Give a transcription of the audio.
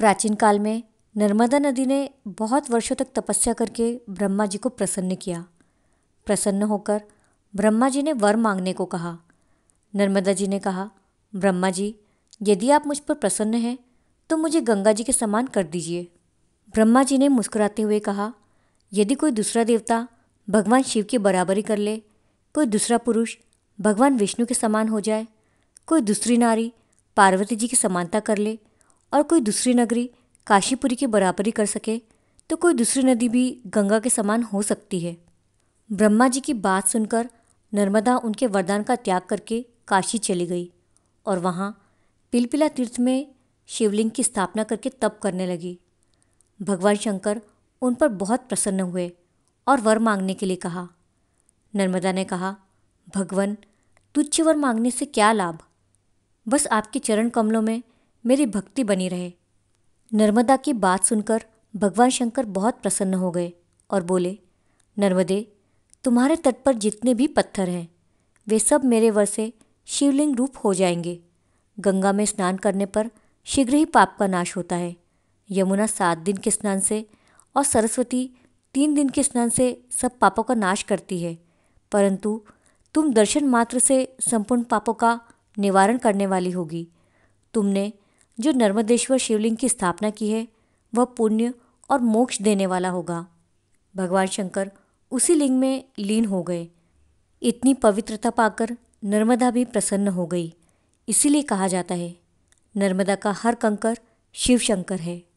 प्राचीन काल में नर्मदा नदी ने बहुत वर्षों तक तपस्या करके ब्रह्मा जी को प्रसन्न किया प्रसन्न होकर ब्रह्मा जी ने वर मांगने को कहा नर्मदा जी ने कहा ब्रह्मा जी यदि आप मुझ पर प्रसन्न हैं तो मुझे गंगा जी के समान कर दीजिए ब्रह्मा जी ने मुस्कुराते हुए कहा यदि कोई दूसरा देवता भगवान शिव की बराबरी कर ले कोई दूसरा पुरुष भगवान विष्णु के समान हो जाए कोई दूसरी नारी पार्वती जी की समानता कर ले और कोई दूसरी नगरी काशीपुरी की बराबरी कर सके तो कोई दूसरी नदी भी गंगा के समान हो सकती है ब्रह्मा जी की बात सुनकर नर्मदा उनके वरदान का त्याग करके काशी चली गई और वहाँ पिलपिला तीर्थ में शिवलिंग की स्थापना करके तप करने लगी भगवान शंकर उन पर बहुत प्रसन्न हुए और वर मांगने के लिए कहा नर्मदा ने कहा भगवान तुच्छ वर मांगने से क्या लाभ बस आपके चरण कमलों में मेरी भक्ति बनी रहे नर्मदा की बात सुनकर भगवान शंकर बहुत प्रसन्न हो गए और बोले नर्मदे तुम्हारे तट पर जितने भी पत्थर हैं वे सब मेरे वर से शिवलिंग रूप हो जाएंगे गंगा में स्नान करने पर शीघ्र ही पाप का नाश होता है यमुना सात दिन के स्नान से और सरस्वती तीन दिन के स्नान से सब पापों का नाश करती है परंतु तुम दर्शन मात्र से संपूर्ण पापों का निवारण करने वाली होगी तुमने जो नर्मदेश्वर शिवलिंग की स्थापना की है वह पुण्य और मोक्ष देने वाला होगा भगवान शंकर उसी लिंग में लीन हो गए इतनी पवित्रता पाकर नर्मदा भी प्रसन्न हो गई इसीलिए कहा जाता है नर्मदा का हर कंकर शिव शंकर है